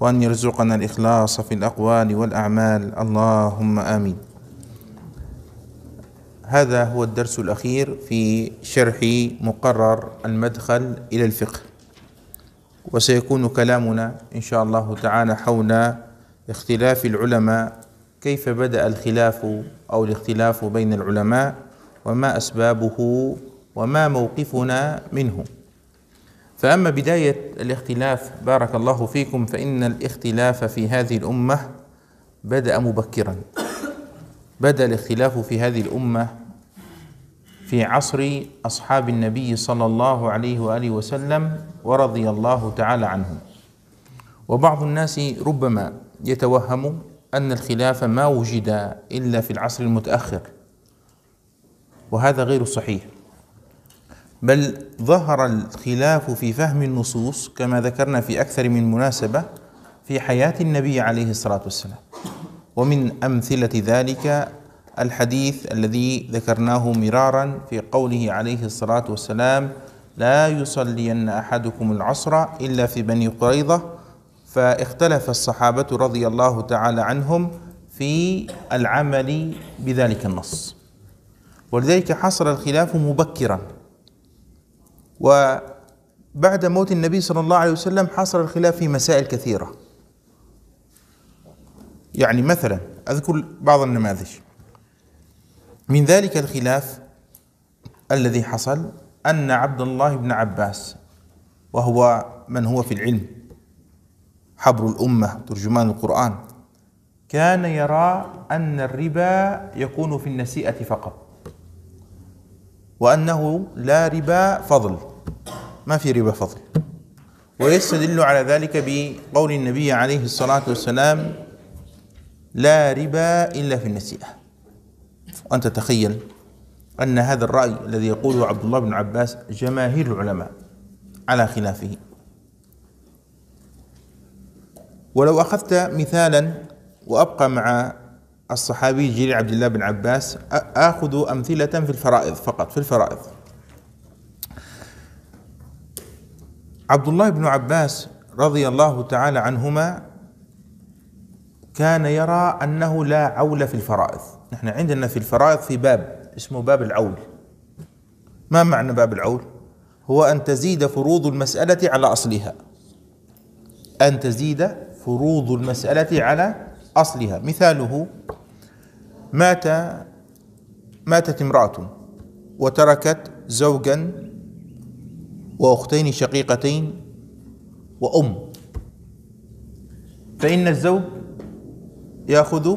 وأن يرزقنا الإخلاص في الأقوال والأعمال اللهم آمين هذا هو الدرس الأخير في شرح مقرر المدخل إلى الفقه وسيكون كلامنا إن شاء الله تعالى حول اختلاف العلماء كيف بدأ الخلاف أو الاختلاف بين العلماء وما أسبابه وما موقفنا منه فأما بداية الاختلاف بارك الله فيكم فإن الاختلاف في هذه الأمة بدأ مبكرا بدأ الاختلاف في هذه الأمة في عصر أصحاب النبي صلى الله عليه وآله وسلم ورضي الله تعالى عنهم وبعض الناس ربما يتوهم أن الخلاف ما وجد إلا في العصر المتأخر وهذا غير صحيح بل ظهر الخلاف في فهم النصوص كما ذكرنا في اكثر من مناسبه في حياه النبي عليه الصلاه والسلام ومن امثله ذلك الحديث الذي ذكرناه مرارا في قوله عليه الصلاه والسلام لا يصلين احدكم العصر الا في بني قريظه فاختلف الصحابه رضي الله تعالى عنهم في العمل بذلك النص ولذلك حصل الخلاف مبكرا وبعد موت النبي صلى الله عليه وسلم حصل الخلاف في مسائل كثيرة يعني مثلا أذكر بعض النماذج من ذلك الخلاف الذي حصل أن عبد الله بن عباس وهو من هو في العلم حبر الأمة ترجمان القرآن كان يرى أن الربا يكون في النسيئة فقط وأنه لا ربا فضل ما في ربا فضل ويستدل على ذلك بقول النبي عليه الصلاة والسلام لا ربا إلا في النسيئة وأنت تخيل أن هذا الرأي الذي يقوله عبد الله بن عباس جماهير العلماء على خلافه ولو أخذت مثالا وأبقى مع الصحابي جرير عبد الله بن عباس آخذ أمثلة في الفرائض فقط في الفرائض عبد الله بن عباس رضي الله تعالى عنهما كان يرى انه لا عول في الفرائض نحن عندنا في الفرائض في باب اسمه باب العول ما معنى باب العول هو ان تزيد فروض المساله على اصلها ان تزيد فروض المساله على اصلها مثاله مات ماتت امراه وتركت زوجا واختين شقيقتين وام فان الزوج ياخذ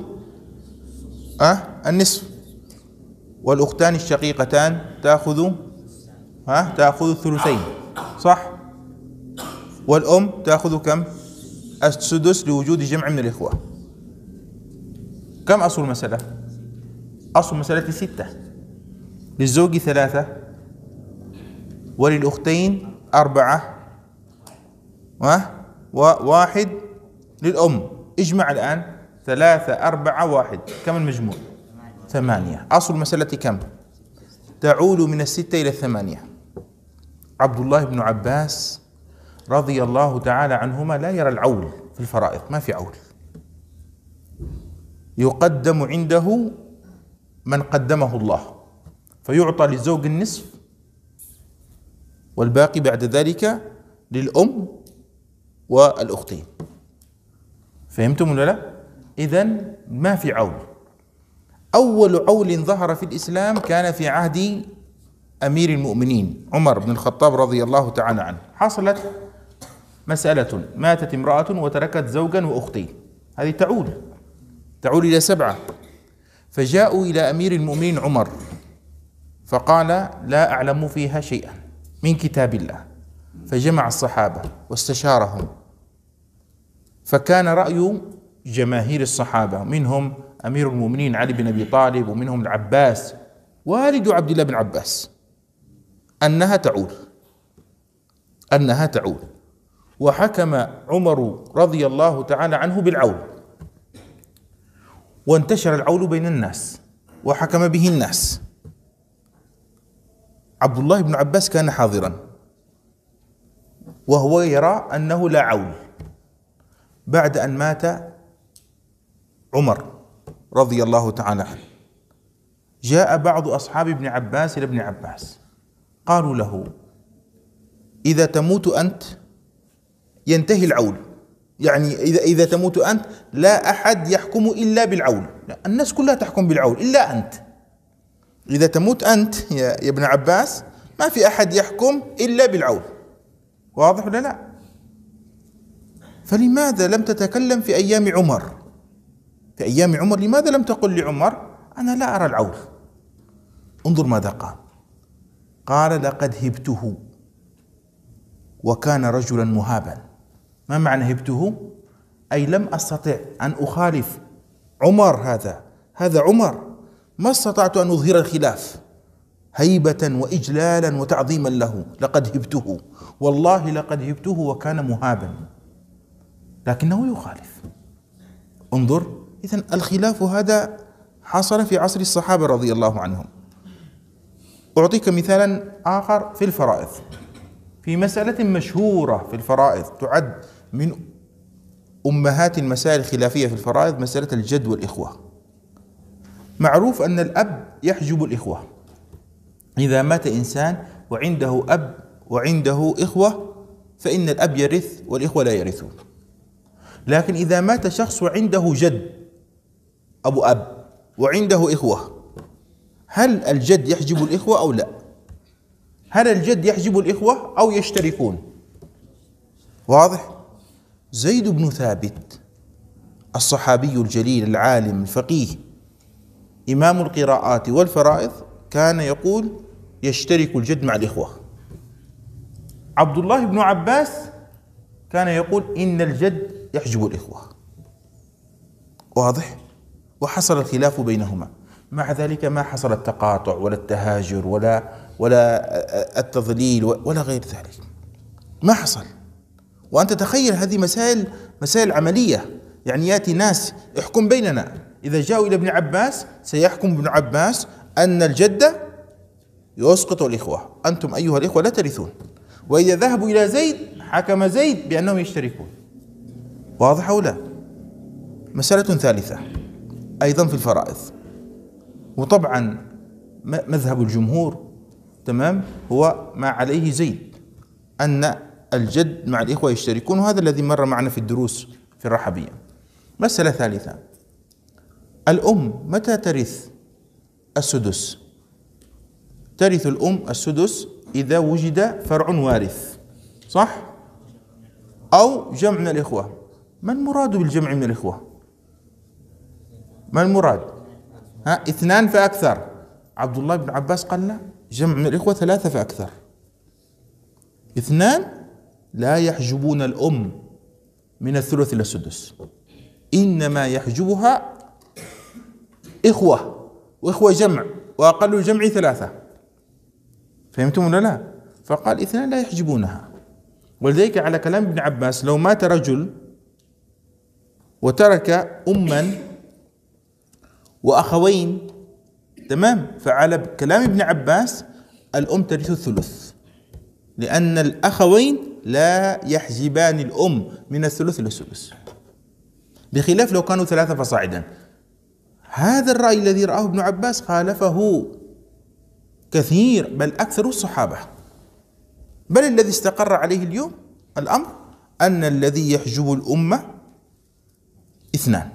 أه النصف والاختان الشقيقتان تاخذ ها أه تاخذ الثلثين صح والام تاخذ كم السدس لوجود جمع من الاخوه كم اصل المساله اصل المساله ستة للزوج ثلاثة وللأختين أربعة وواحد للأم اجمع الآن ثلاثة أربعة واحد كم المجموع ثمانية أصل المسألة كم تعود من الستة إلى الثمانية عبد الله بن عباس رضي الله تعالى عنهما لا يرى العول في الفرائض ما في عول يقدم عنده من قدمه الله فيعطى للزوج النصف والباقي بعد ذلك للأم والأختين فهمتم ولا لا؟ إذا ما في عول أول عول ظهر في الإسلام كان في عهد أمير المؤمنين عمر بن الخطاب رضي الله تعالى عنه حصلت مسألة ماتت امرأة وتركت زوجا وأختين هذه تعول تعول إلى سبعة فجاءوا إلى أمير المؤمنين عمر فقال لا أعلم فيها شيئا من كتاب الله فجمع الصحابة واستشارهم فكان رأي جماهير الصحابة منهم أمير المؤمنين علي بن أبي طالب ومنهم العباس والد عبد الله بن عباس أنها تعود أنها تعود وحكم عمر رضي الله تعالى عنه بالعول وانتشر العول بين الناس وحكم به الناس عبد الله بن عباس كان حاضرا وهو يرى أنه لا عول بعد أن مات عمر رضي الله تعالى عنه جاء بعض أصحاب ابن عباس إلى ابن عباس قالوا له إذا تموت أنت ينتهي العول يعني إذا إذا تموت أنت لا أحد يحكم إلا بالعول الناس كلها تحكم بالعول إلا أنت إذا تموت أنت يا, يا ابن عباس ما في أحد يحكم إلا بالعون واضح ولا لا فلماذا لم تتكلم في أيام عمر في أيام عمر لماذا لم تقل لعمر أنا لا أرى العون انظر ماذا قال قال لقد هبته وكان رجلا مهابا ما معنى هبته أي لم أستطع أن أخالف عمر هذا هذا عمر ما استطعت أن أظهر الخلاف هيبة وإجلالا وتعظيما له لقد هبته والله لقد هبته وكان مهابا لكنه يخالف انظر إذا الخلاف هذا حصل في عصر الصحابة رضي الله عنهم أعطيك مثالا آخر في الفرائض في مسألة مشهورة في الفرائض تعد من أمهات المسائل الخلافية في الفرائض مسألة الجد والإخوة معروف أن الأب يحجب الإخوة إذا مات إنسان وعنده أب وعنده إخوة فإن الأب يرث والإخوة لا يرثون لكن إذا مات شخص وعنده جد أبو أب وعنده إخوة هل الجد يحجب الإخوة أو لا هل الجد يحجب الإخوة أو يشتركون واضح زيد بن ثابت الصحابي الجليل العالم الفقيه إمام القراءات والفرائض كان يقول يشترك الجد مع الإخوة عبد الله بن عباس كان يقول إن الجد يحجب الإخوة واضح وحصل الخلاف بينهما مع ذلك ما حصل التقاطع ولا التهاجر ولا ولا التضليل ولا غير ذلك ما حصل وأنت تخيل هذه مسائل مسائل عملية يعني يأتي ناس احكم بيننا إذا جاءوا إلى ابن عباس سيحكم ابن عباس أن الجدة يسقط الإخوة أنتم أيها الإخوة لا ترثون وإذا ذهبوا إلى زيد حكم زيد بأنهم يشتركون واضح أو لا مسألة ثالثة أيضا في الفرائض وطبعا مذهب الجمهور تمام هو ما عليه زيد أن الجد مع الإخوة يشتركون وهذا الذي مر معنا في الدروس في الرحبية مسألة ثالثة الأم متى ترث السدس ترث الأم السدس إذا وجد فرع وارث صح أو جمع من الإخوة ما المراد بالجمع من الإخوة ما المراد ها اثنان فأكثر عبد الله بن عباس قال لا جمع من الإخوة ثلاثة فأكثر اثنان لا يحجبون الأم من الثلث إلى السدس إنما يحجبها إخوة وإخوة جمع وأقل الجمع ثلاثة فهمتم ولا لا؟ فقال اثنان لا يحجبونها ولذلك على كلام ابن عباس لو مات رجل وترك أما وأخوين تمام فعلى كلام ابن عباس الأم ترث الثلث لأن الأخوين لا يحجبان الأم من الثلث إلى الثلث بخلاف لو كانوا ثلاثة فصاعدا هذا الرأي الذي رآه ابن عباس خالفه كثير بل أكثر الصحابة بل الذي استقر عليه اليوم الأمر أن الذي يحجب الأمة اثنان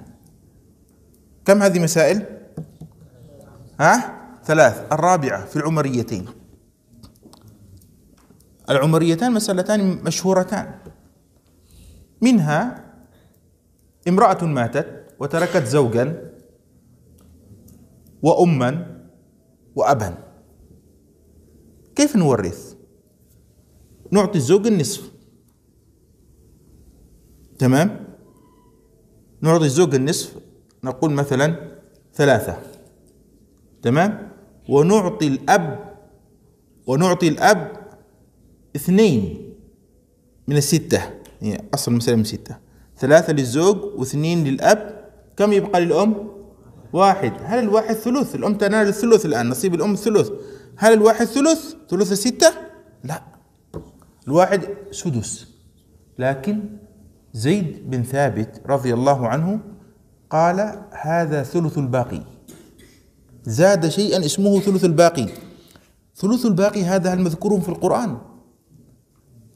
كم هذه مسائل؟ ها؟ ثلاث الرابعة في العمريتين العمريتان مسألتان مشهورتان منها امرأة ماتت وتركت زوجا وأما وأبا كيف نورث نعطي الزوج النصف تمام نعطي الزوج النصف نقول مثلا ثلاثة تمام ونعطي الأب ونعطي الأب اثنين من الستة يعني أصل المسألة من ستة ثلاثة للزوج واثنين للأب كم يبقى للأم؟ واحد هل الواحد ثلث الأم تنال الثلث الآن نصيب الأم ثلث هل الواحد ثلث ثلث ستة لا الواحد سدس لكن زيد بن ثابت رضي الله عنه قال هذا ثلث الباقي زاد شيئا اسمه ثلث الباقي ثلث الباقي هذا هل مذكور في القرآن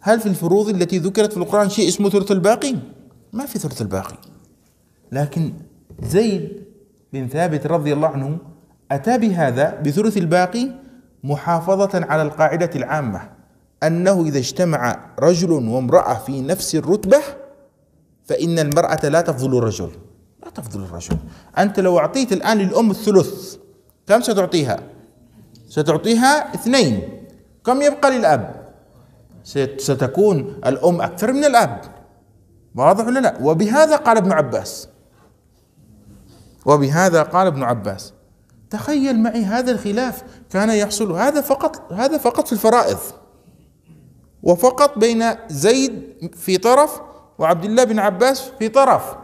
هل في الفروض التي ذكرت في القرآن شيء اسمه ثلث الباقي ما في ثلث الباقي لكن زيد بن ثابت رضي الله عنه أتى بهذا بثلث الباقي محافظة على القاعدة العامة أنه إذا اجتمع رجل وامرأة في نفس الرتبة فإن المرأة لا تفضل الرجل لا تفضل الرجل أنت لو أعطيت الآن للأم الثلث كم ستعطيها؟ ستعطيها اثنين كم يبقى للأب؟ ستكون الأم أكثر من الأب واضح ولا لا؟ وبهذا قال ابن عباس وبهذا قال ابن عباس تخيل معي هذا الخلاف كان يحصل هذا فقط هذا فقط في الفرائض وفقط بين زيد في طرف وعبد الله بن عباس في طرف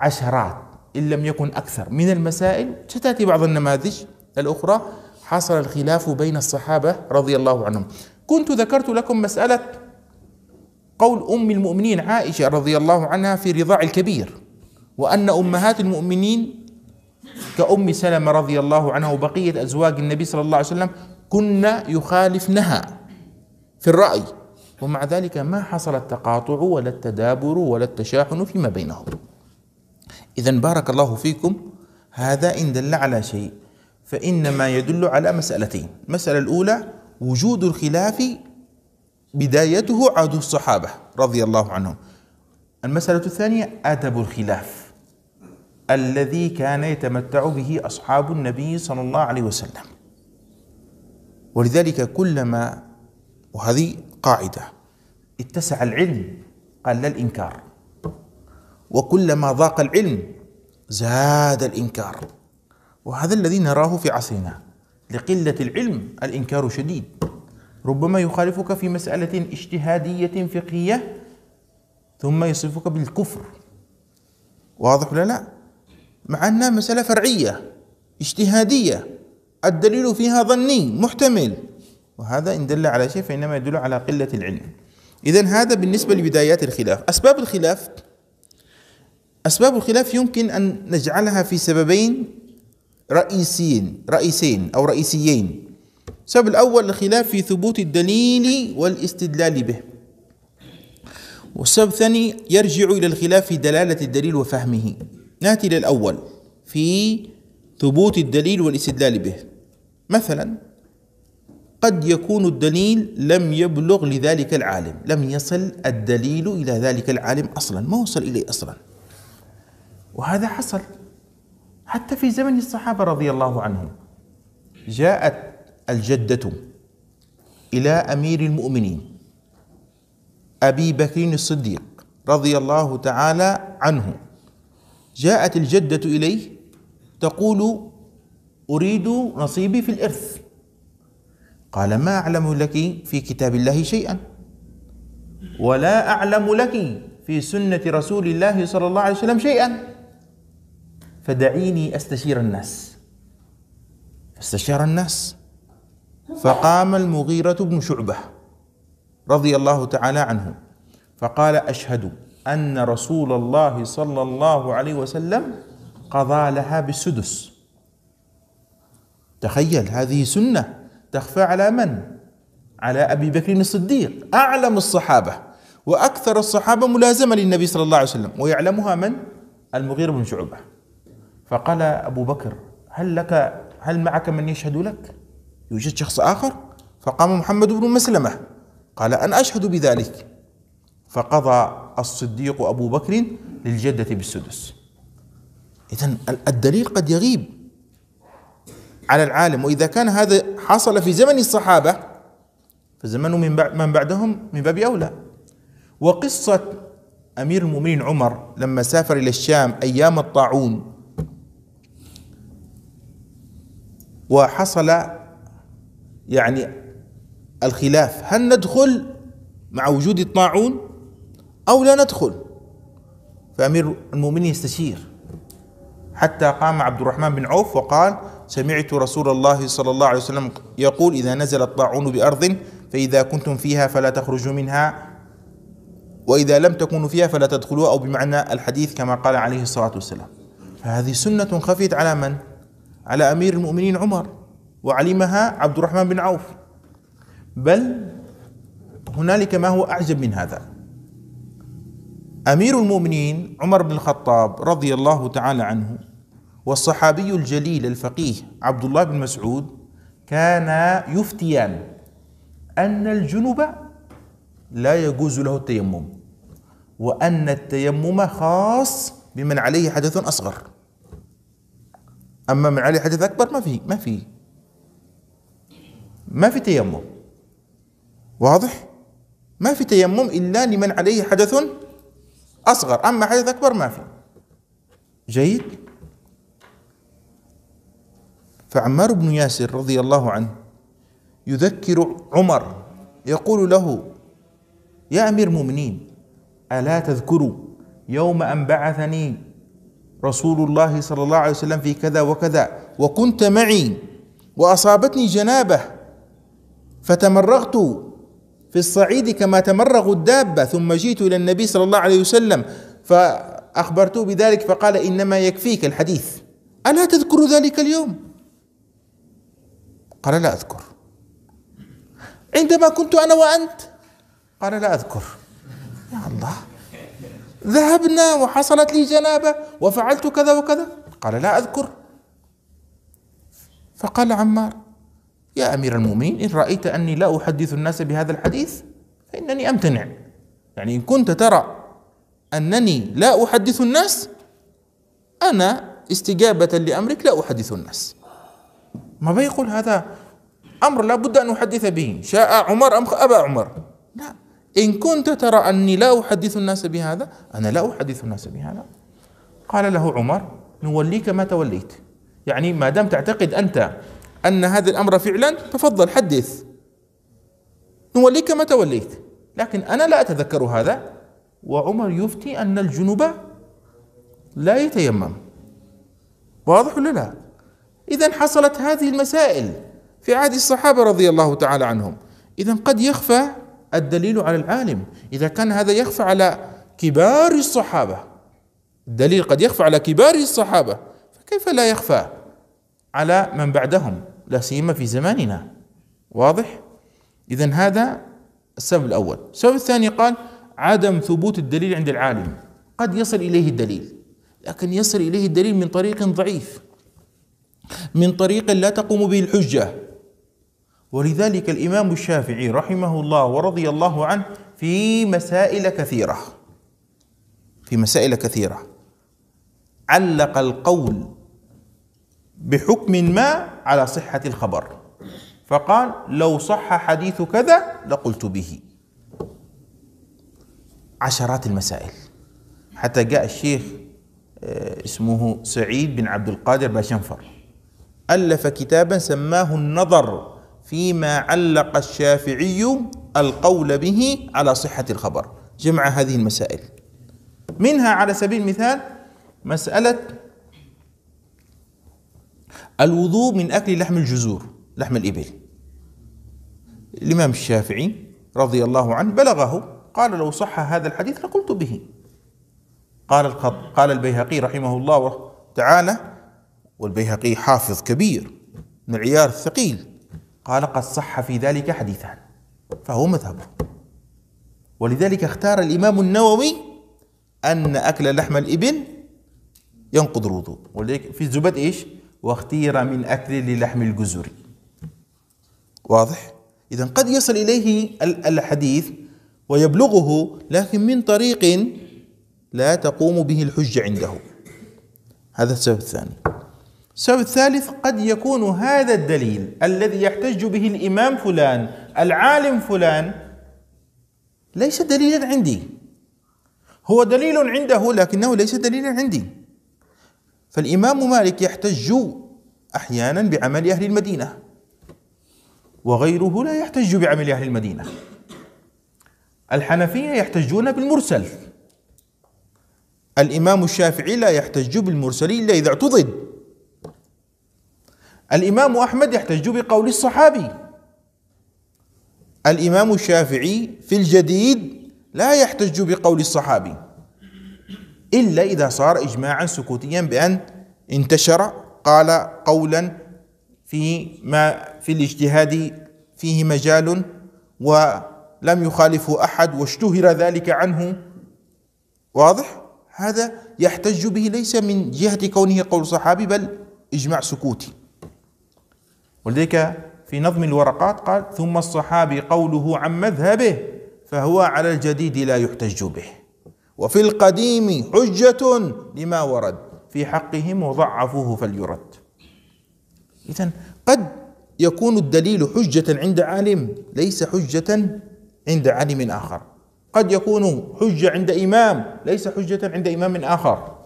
عشرات ان لم يكن اكثر من المسائل ستاتي بعض النماذج الاخرى حصل الخلاف بين الصحابه رضي الله عنهم كنت ذكرت لكم مساله قول ام المؤمنين عائشه رضي الله عنها في رضاع الكبير وأن أمهات المؤمنين كأم سلمة رضي الله عنها وبقية أزواج النبي صلى الله عليه وسلم كن يخالفنها في الرأي ومع ذلك ما حصل التقاطع ولا التدابر ولا التشاحن فيما بينهم إذا بارك الله فيكم هذا إن دل على شيء فإنما يدل على مسألتين المسألة الأولى وجود الخلاف بدايته عهد الصحابة رضي الله عنهم المسألة الثانية أدب الخلاف الذي كان يتمتع به أصحاب النبي صلى الله عليه وسلم ولذلك كلما وهذه قاعدة اتسع العلم قل الإنكار وكلما ضاق العلم زاد الإنكار وهذا الذي نراه في عصرنا لقلة العلم الإنكار شديد ربما يخالفك في مسألة اجتهادية فقهية ثم يصفك بالكفر واضح ولا لا؟ مع أنها مسألة فرعية اجتهادية الدليل فيها ظني محتمل وهذا إن دل على شيء فإنما يدل على قلة العلم إذا هذا بالنسبة لبدايات الخلاف أسباب الخلاف أسباب الخلاف يمكن أن نجعلها في سببين رئيسيين رئيسين أو رئيسيين السبب الأول الخلاف في ثبوت الدليل والاستدلال به والسبب الثاني يرجع إلى الخلاف في دلالة الدليل وفهمه ناتي للأول في ثبوت الدليل والاستدلال به مثلا قد يكون الدليل لم يبلغ لذلك العالم لم يصل الدليل إلى ذلك العالم أصلا ما وصل إليه أصلا وهذا حصل حتى في زمن الصحابة رضي الله عنهم جاءت الجدة إلى أمير المؤمنين أبي بكر الصديق رضي الله تعالى عنه جاءت الجدة إليه تقول أريد نصيبي في الإرث قال ما أعلم لك في كتاب الله شيئا ولا أعلم لك في سنة رسول الله صلى الله عليه وسلم شيئا فدعيني أستشير الناس فاستشار الناس فقام المغيرة بن شعبة رضي الله تعالى عنه فقال أشهد أن رسول الله صلى الله عليه وسلم قضى لها بالسدس تخيل هذه سنة تخفى على من؟ على أبي بكر الصديق أعلم الصحابة وأكثر الصحابة ملازمة للنبي صلى الله عليه وسلم ويعلمها من؟ المغير بن شعبة فقال أبو بكر هل لك هل معك من يشهد لك؟ يوجد شخص آخر؟ فقام محمد بن مسلمة قال أن أشهد بذلك فقضى الصديق أبو بكر للجدة بالسدس إذا الدليل قد يغيب على العالم وإذا كان هذا حصل في زمن الصحابة فزمن من, بعد من بعدهم من باب أولى وقصة أمير المؤمنين عمر لما سافر إلى الشام أيام الطاعون وحصل يعني الخلاف هل ندخل مع وجود الطاعون أو لا ندخل فأمير المؤمنين يستشير حتى قام عبد الرحمن بن عوف وقال سمعت رسول الله صلى الله عليه وسلم يقول إذا نزل الطاعون بأرض فإذا كنتم فيها فلا تخرجوا منها وإذا لم تكونوا فيها فلا تدخلوها أو بمعنى الحديث كما قال عليه الصلاة والسلام فهذه سنة خفيت على من؟ على أمير المؤمنين عمر وعلمها عبد الرحمن بن عوف بل هنالك ما هو أعجب من هذا امير المؤمنين عمر بن الخطاب رضي الله تعالى عنه والصحابي الجليل الفقيه عبد الله بن مسعود كانا يفتيان ان الجنب لا يجوز له التيمم وان التيمم خاص بمن عليه حدث اصغر اما من عليه حدث اكبر ما في ما في ما في تيمم واضح ما في تيمم الا لمن عليه حدث أصغر أما حدث أكبر ما في جيد فعمار بن ياسر رضي الله عنه يذكر عمر يقول له يا أمير المؤمنين ألا تذكروا يوم أن بعثني رسول الله صلى الله عليه وسلم في كذا وكذا وكنت معي وأصابتني جنابة فتمرغت في الصعيد كما تمرغ الدابة ثم جئت إلى النبي صلى الله عليه وسلم فأخبرته بذلك فقال إنما يكفيك الحديث ألا تذكر ذلك اليوم قال لا أذكر عندما كنت أنا وأنت قال لا أذكر يا الله ذهبنا وحصلت لي جنابة وفعلت كذا وكذا قال لا أذكر فقال عمار يا أمير المؤمنين إن رأيت أني لا أحدث الناس بهذا الحديث فإنني أمتنع يعني إن كنت ترى أنني لا أحدث الناس أنا استجابة لأمرك لا أحدث الناس ما بيقول هذا أمر لا بد أن أحدث به شاء عمر أم أبى عمر لا إن كنت ترى أني لا أحدث الناس بهذا أنا لا أحدث الناس بهذا قال له عمر نوليك ما توليت يعني ما دام تعتقد أنت أن هذا الأمر فعلا تفضل حدث نوليك ما توليت لكن أنا لا أتذكر هذا وعمر يفتي أن الجنوب لا يتيمم واضح ولا لا إذا حصلت هذه المسائل في عهد الصحابة رضي الله تعالى عنهم إذا قد يخفى الدليل على العالم إذا كان هذا يخفى على كبار الصحابة الدليل قد يخفى على كبار الصحابة فكيف لا يخفى على من بعدهم لا سيما في زماننا واضح اذا هذا السبب الاول السبب الثاني قال عدم ثبوت الدليل عند العالم قد يصل اليه الدليل لكن يصل اليه الدليل من طريق ضعيف من طريق لا تقوم به الحجه ولذلك الامام الشافعي رحمه الله ورضي الله عنه في مسائل كثيره في مسائل كثيره علق القول بحكم ما على صحة الخبر فقال لو صح حديث كذا لقلت به عشرات المسائل حتى جاء الشيخ آه، اسمه سعيد بن عبد القادر باشنفر ألف كتابا سماه النظر فيما علق الشافعي القول به على صحة الخبر جمع هذه المسائل منها على سبيل المثال مسألة الوضوء من أكل لحم الجزور لحم الإبل الإمام الشافعي رضي الله عنه بلغه قال لو صح هذا الحديث لقلت به قال قال البيهقي رحمه الله تعالى والبيهقي حافظ كبير من العيار الثقيل قال قد صح في ذلك حديثان فهو مذهبه ولذلك اختار الإمام النووي أن أكل لحم الإبل ينقض الوضوء ولذلك في الزبد إيش واختير من أكل للحم الجزر واضح؟ إذا قد يصل إليه الحديث ويبلغه لكن من طريق لا تقوم به الحجة عنده هذا السبب الثاني السبب الثالث قد يكون هذا الدليل الذي يحتج به الإمام فلان العالم فلان ليس دليلا عندي هو دليل عنده لكنه ليس دليلا عندي فالإمام مالك يحتج أحيانا بعمل أهل المدينة وغيره لا يحتج بعمل أهل المدينة الحنفية يحتجون بالمرسل الإمام الشافعي لا يحتج بالمرسل إلا إذا اعتضد الإمام أحمد يحتج بقول الصحابي الإمام الشافعي في الجديد لا يحتج بقول الصحابي إلا إذا صار إجماعا سكوتيا بأن انتشر قال قولا في ما في الاجتهاد فيه مجال ولم يخالفه أحد واشتهر ذلك عنه واضح؟ هذا يحتج به ليس من جهة كونه قول صحابي بل إجماع سكوتي ولذلك في نظم الورقات قال ثم الصحابي قوله عن مذهبه فهو على الجديد لا يحتج به وفي القديم حجة لما ورد في حقهم وضعفوه فليرد إذا قد يكون الدليل حجة عند عالم ليس حجة عند عالم آخر قد يكون حجة عند إمام ليس حجة عند إمام آخر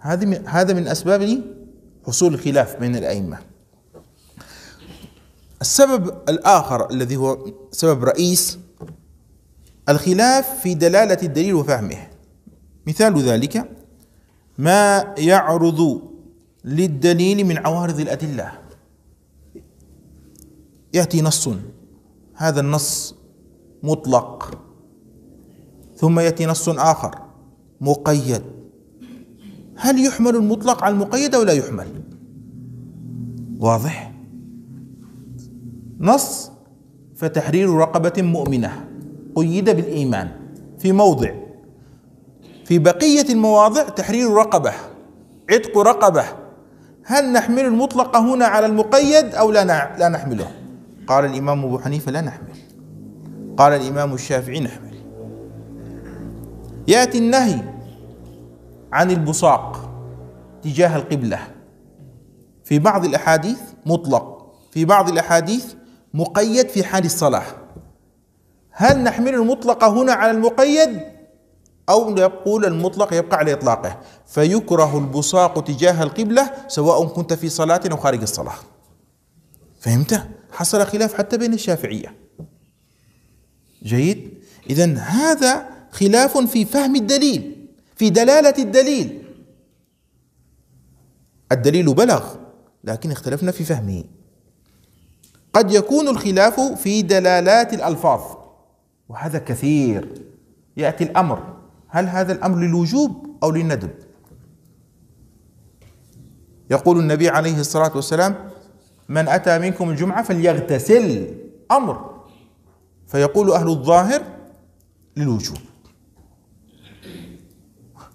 هذا هذا من أسباب حصول الخلاف بين الأئمة السبب الآخر الذي هو سبب رئيس الخلاف في دلالة الدليل وفهمه مثال ذلك ما يعرض للدليل من عوارض الأدلة يأتي نص هذا النص مطلق ثم يأتي نص آخر مقيد هل يحمل المطلق على المقيد أو لا يحمل واضح نص فتحرير رقبة مؤمنة قيد بالإيمان في موضع في بقية المواضع تحرير رقبة عتق رقبة هل نحمل المطلق هنا على المقيد أو لا لا نحمله قال الإمام أبو حنيفة لا نحمل قال الإمام الشافعي نحمل يأتي النهي عن البصاق تجاه القبلة في بعض الأحاديث مطلق في بعض الأحاديث مقيد في حال الصلاة هل نحمل المطلق هنا على المقيد أو نقول المطلق يبقى على إطلاقه فيكره البصاق تجاه القبلة سواء كنت في صلاة أو خارج الصلاة فهمت؟ حصل خلاف حتى بين الشافعية جيد؟ إذا هذا خلاف في فهم الدليل في دلالة الدليل الدليل بلغ لكن اختلفنا في فهمه قد يكون الخلاف في دلالات الألفاظ وهذا كثير يأتي الأمر هل هذا الأمر للوجوب أو للندب يقول النبي عليه الصلاة والسلام من أتى منكم الجمعة فليغتسل أمر فيقول أهل الظاهر للوجوب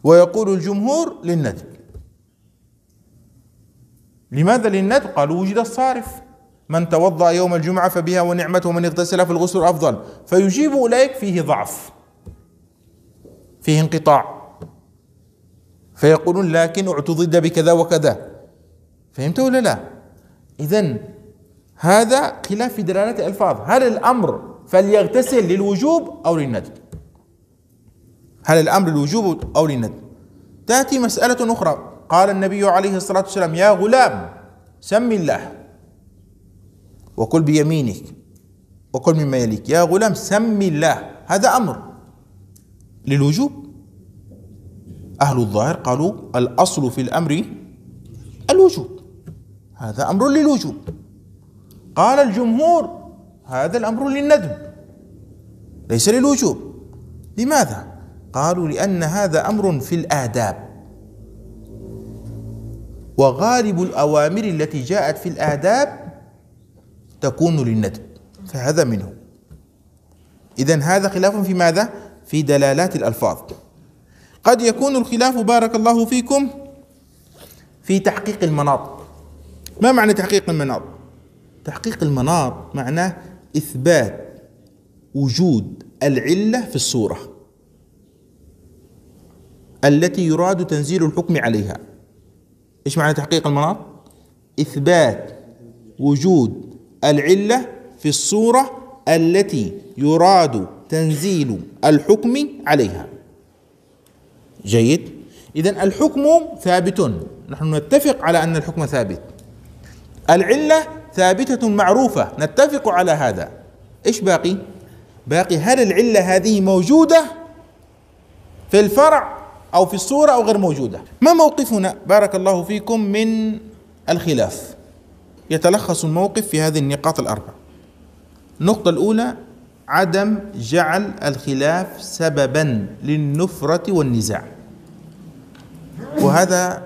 ويقول الجمهور للندب لماذا للندب؟ قالوا وجد الصارف من توضأ يوم الجمعة فبها ونعمته ومن اغتسل فالغسل أفضل فيجيب أولئك فيه ضعف فيه انقطاع فيقولون لكن اعتضد بكذا وكذا فهمت ولا لا اذا هذا خلاف في دلاله الالفاظ هل الامر فليغتسل للوجوب او للندب هل الامر للوجوب او للندب تاتي مساله اخرى قال النبي عليه الصلاه والسلام يا غلام سم الله وكل بيمينك وكل مما يليك يا غلام سم الله هذا امر للوجوب أهل الظاهر قالوا الأصل في الأمر الوجوب هذا أمر للوجوب قال الجمهور هذا الأمر للندب ليس للوجوب لماذا؟ قالوا لأن هذا أمر في الآداب وغالب الأوامر التي جاءت في الآداب تكون للندب فهذا منه إذا هذا خلاف في ماذا؟ في دلالات الألفاظ قد يكون الخلاف بارك الله فيكم في تحقيق المناط ما معنى تحقيق المناط تحقيق المناط معناه إثبات وجود العلة في الصورة التي يراد تنزيل الحكم عليها ايش معنى تحقيق المناط إثبات وجود العلة في الصورة التي يراد تنزيل الحكم عليها جيد إذا الحكم ثابت نحن نتفق على أن الحكم ثابت العلة ثابتة معروفة نتفق على هذا إيش باقي باقي هل العلة هذه موجودة في الفرع أو في الصورة أو غير موجودة ما موقفنا بارك الله فيكم من الخلاف يتلخص الموقف في هذه النقاط الأربع النقطة الأولى عدم جعل الخلاف سببا للنفرة والنزاع وهذا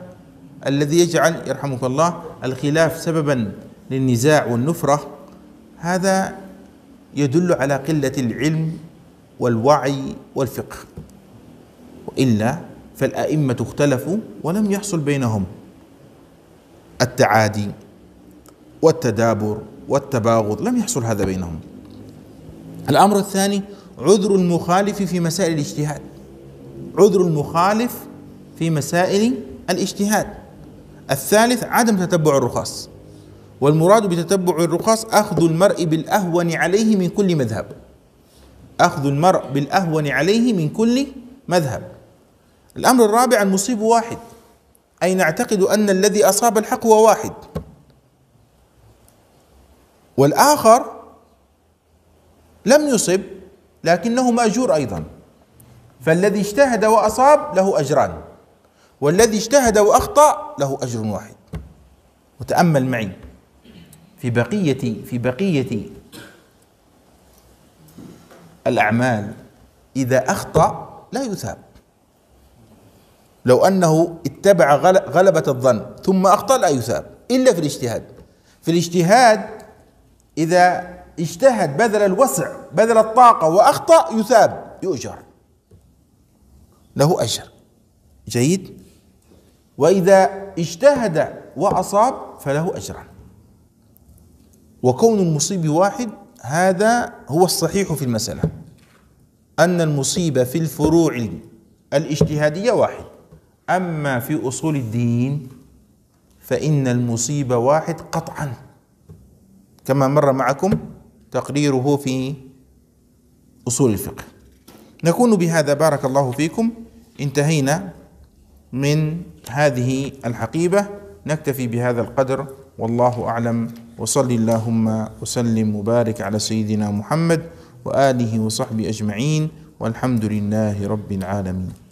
الذي يجعل يرحمك الله الخلاف سببا للنزاع والنفرة هذا يدل على قلة العلم والوعي والفقه وإلا فالأئمة اختلفوا ولم يحصل بينهم التعادي والتدابر والتباغض لم يحصل هذا بينهم الأمر الثاني عذر المخالف في مسائل الاجتهاد عذر المخالف في مسائل الاجتهاد الثالث عدم تتبع الرخاص والمراد بتتبع الرخاص أخذ المرء بالأهون عليه من كل مذهب أخذ المرء بالأهون عليه من كل مذهب الأمر الرابع المصيب واحد أي نعتقد أن الذي أصاب الحق هو واحد والآخر لم يصب لكنه ماجور ايضا فالذي اجتهد واصاب له اجران والذي اجتهد واخطا له اجر واحد وتامل معي في بقيه في بقيه الاعمال اذا اخطا لا يثاب لو انه اتبع غلبه الظن ثم اخطا لا يثاب الا في الاجتهاد في الاجتهاد اذا اجتهد بذل الوسع بذل الطاقة وأخطأ يثاب يؤجر له أجر جيد وإذا اجتهد وأصاب فله أجران وكون المصيب واحد هذا هو الصحيح في المسألة أن المصيبة في الفروع الاجتهادية واحد أما في أصول الدين فإن المصيبة واحد قطعا كما مر معكم تقريره في أصول الفقه نكون بهذا بارك الله فيكم انتهينا من هذه الحقيبة نكتفي بهذا القدر والله أعلم وصل اللهم وسلم وبارك على سيدنا محمد وآله وصحبه أجمعين والحمد لله رب العالمين